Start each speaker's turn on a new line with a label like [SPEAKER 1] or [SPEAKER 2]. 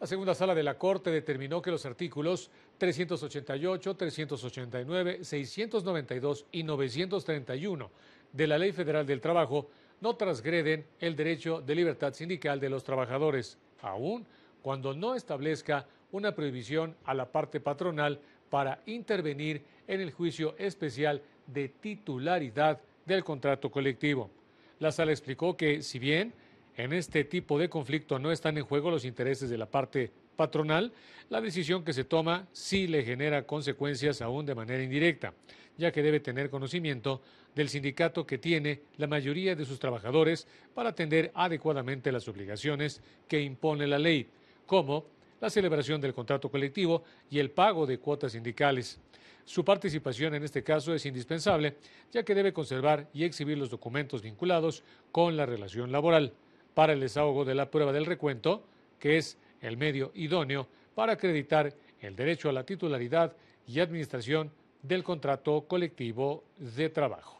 [SPEAKER 1] La segunda sala de la Corte determinó que los artículos 388, 389, 692 y 931 de la Ley Federal del Trabajo no transgreden el derecho de libertad sindical de los trabajadores, aun cuando no establezca una prohibición a la parte patronal para intervenir en el juicio especial de titularidad del contrato colectivo. La sala explicó que, si bien en este tipo de conflicto no están en juego los intereses de la parte patronal, la decisión que se toma sí le genera consecuencias aún de manera indirecta, ya que debe tener conocimiento del sindicato que tiene la mayoría de sus trabajadores para atender adecuadamente las obligaciones que impone la ley, como la celebración del contrato colectivo y el pago de cuotas sindicales. Su participación en este caso es indispensable, ya que debe conservar y exhibir los documentos vinculados con la relación laboral para el desahogo de la prueba del recuento, que es el medio idóneo para acreditar el derecho a la titularidad y administración del contrato colectivo de trabajo.